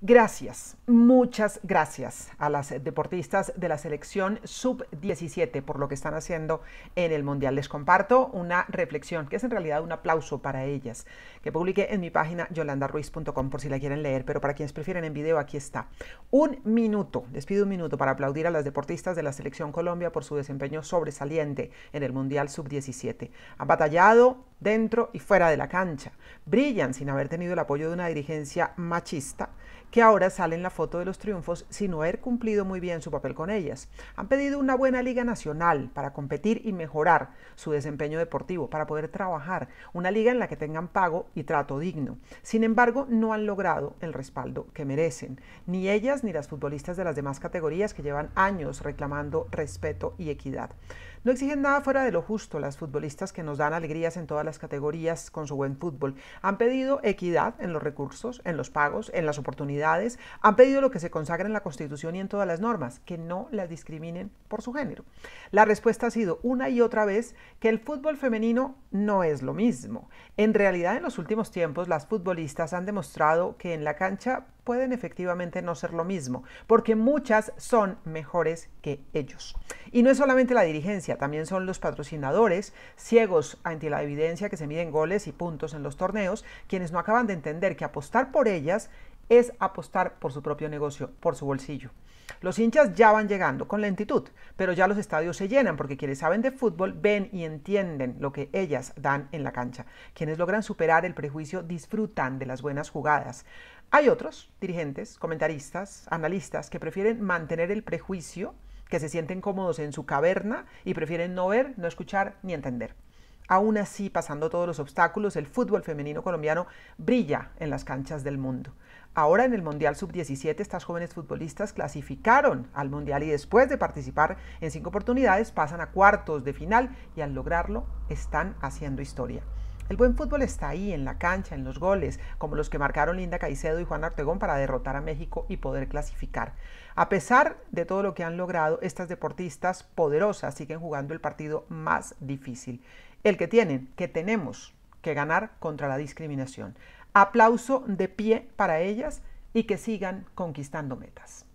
Gracias, muchas gracias a las deportistas de la selección sub-17 por lo que están haciendo en el Mundial. Les comparto una reflexión, que es en realidad un aplauso para ellas, que publiqué en mi página yolandarruiz.com, por si la quieren leer, pero para quienes prefieren en video, aquí está. Un minuto, les pido un minuto para aplaudir a las deportistas de la selección Colombia por su desempeño sobresaliente en el Mundial sub-17. Han batallado dentro y fuera de la cancha, brillan sin haber tenido el apoyo de una dirigencia machista que ahora salen la foto de los triunfos sin haber cumplido muy bien su papel con ellas. Han pedido una buena liga nacional para competir y mejorar su desempeño deportivo, para poder trabajar, una liga en la que tengan pago y trato digno. Sin embargo, no han logrado el respaldo que merecen, ni ellas ni las futbolistas de las demás categorías que llevan años reclamando respeto y equidad. No exigen nada fuera de lo justo las futbolistas que nos dan alegrías en todas las categorías con su buen fútbol. Han pedido equidad en los recursos, en los pagos, en las oportunidades han pedido lo que se consagra en la Constitución y en todas las normas, que no las discriminen por su género. La respuesta ha sido una y otra vez que el fútbol femenino no es lo mismo. En realidad, en los últimos tiempos, las futbolistas han demostrado que en la cancha pueden efectivamente no ser lo mismo, porque muchas son mejores que ellos. Y no es solamente la dirigencia, también son los patrocinadores, ciegos ante la evidencia que se miden goles y puntos en los torneos, quienes no acaban de entender que apostar por ellas es apostar por su propio negocio, por su bolsillo. Los hinchas ya van llegando con lentitud, pero ya los estadios se llenan porque quienes saben de fútbol ven y entienden lo que ellas dan en la cancha. Quienes logran superar el prejuicio disfrutan de las buenas jugadas. Hay otros, dirigentes, comentaristas, analistas, que prefieren mantener el prejuicio, que se sienten cómodos en su caverna y prefieren no ver, no escuchar ni entender. Aún así, pasando todos los obstáculos, el fútbol femenino colombiano brilla en las canchas del mundo. Ahora en el Mundial Sub-17 estas jóvenes futbolistas clasificaron al Mundial y después de participar en cinco oportunidades pasan a cuartos de final y al lograrlo están haciendo historia. El buen fútbol está ahí, en la cancha, en los goles, como los que marcaron Linda Caicedo y Juan Ortegón para derrotar a México y poder clasificar. A pesar de todo lo que han logrado, estas deportistas poderosas siguen jugando el partido más difícil, el que tienen, que tenemos que ganar contra la discriminación. Aplauso de pie para ellas y que sigan conquistando metas.